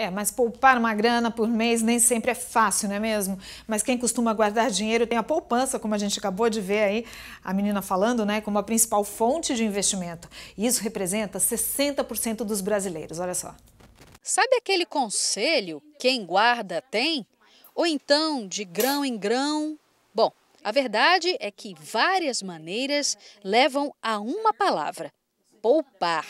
É, mas poupar uma grana por mês nem sempre é fácil, não é mesmo? Mas quem costuma guardar dinheiro tem a poupança, como a gente acabou de ver aí a menina falando, né, como a principal fonte de investimento. E isso representa 60% dos brasileiros, olha só. Sabe aquele conselho quem guarda tem? Ou então de grão em grão? Bom, a verdade é que várias maneiras levam a uma palavra: poupar.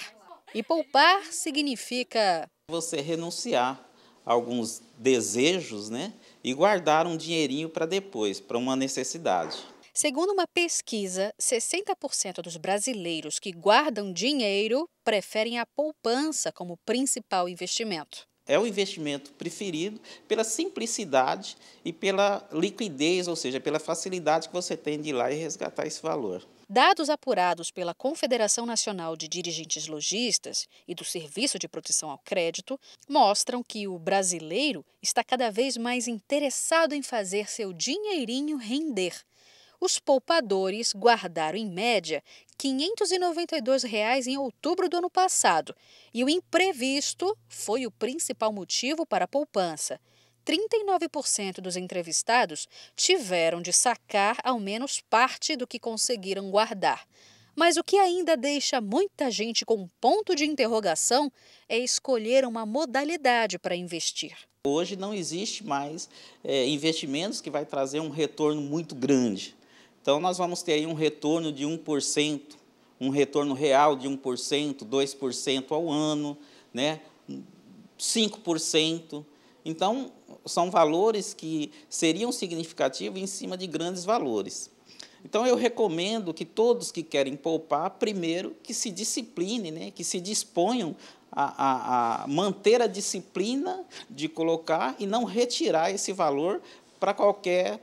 E poupar significa você renunciar a alguns desejos, né? E guardar um dinheirinho para depois, para uma necessidade. Segundo uma pesquisa, 60% dos brasileiros que guardam dinheiro preferem a poupança como principal investimento é o investimento preferido pela simplicidade e pela liquidez, ou seja, pela facilidade que você tem de ir lá e resgatar esse valor. Dados apurados pela Confederação Nacional de Dirigentes Logistas e do Serviço de Proteção ao Crédito mostram que o brasileiro está cada vez mais interessado em fazer seu dinheirinho render os poupadores guardaram em média R$ 592 reais em outubro do ano passado, e o imprevisto foi o principal motivo para a poupança. 39% dos entrevistados tiveram de sacar ao menos parte do que conseguiram guardar. Mas o que ainda deixa muita gente com um ponto de interrogação é escolher uma modalidade para investir. Hoje não existe mais é, investimentos que vai trazer um retorno muito grande. Então, nós vamos ter aí um retorno de 1%, um retorno real de 1%, 2% ao ano, né? 5%. Então, são valores que seriam significativos em cima de grandes valores. Então, eu recomendo que todos que querem poupar, primeiro, que se disciplinem, né? que se disponham a, a, a manter a disciplina de colocar e não retirar esse valor para qualquer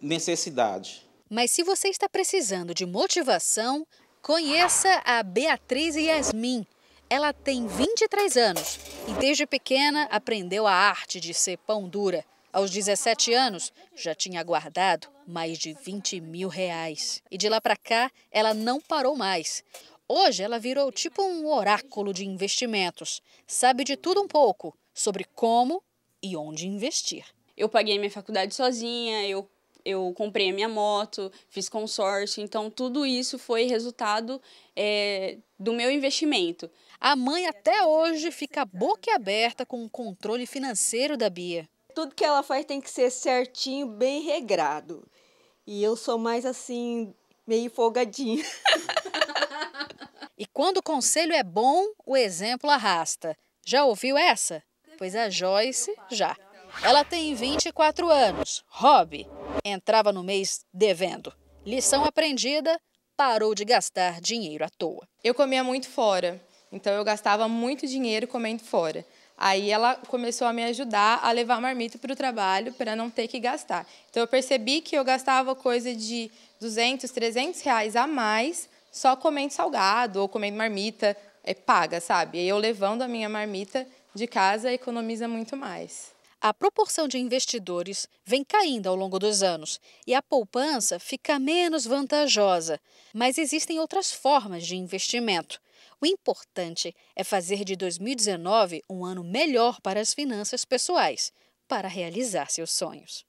necessidade. Mas se você está precisando de motivação, conheça a Beatriz Yasmin. Ela tem 23 anos e desde pequena aprendeu a arte de ser pão dura. Aos 17 anos, já tinha guardado mais de 20 mil reais. E de lá para cá, ela não parou mais. Hoje, ela virou tipo um oráculo de investimentos. Sabe de tudo um pouco sobre como e onde investir. Eu paguei minha faculdade sozinha, eu eu comprei a minha moto, fiz consórcio, então tudo isso foi resultado é, do meu investimento. A mãe até hoje fica boquiaberta com o controle financeiro da Bia. Tudo que ela faz tem que ser certinho, bem regrado. E eu sou mais assim, meio folgadinha. e quando o conselho é bom, o exemplo arrasta. Já ouviu essa? Pois a Joyce já. Ela tem 24 anos, hobby, entrava no mês devendo. Lição aprendida, parou de gastar dinheiro à toa. Eu comia muito fora, então eu gastava muito dinheiro comendo fora. Aí ela começou a me ajudar a levar marmita para o trabalho para não ter que gastar. Então eu percebi que eu gastava coisa de 200, 300 reais a mais só comendo salgado ou comendo marmita é, paga, sabe? E eu levando a minha marmita de casa economiza muito mais a proporção de investidores vem caindo ao longo dos anos e a poupança fica menos vantajosa. Mas existem outras formas de investimento. O importante é fazer de 2019 um ano melhor para as finanças pessoais, para realizar seus sonhos.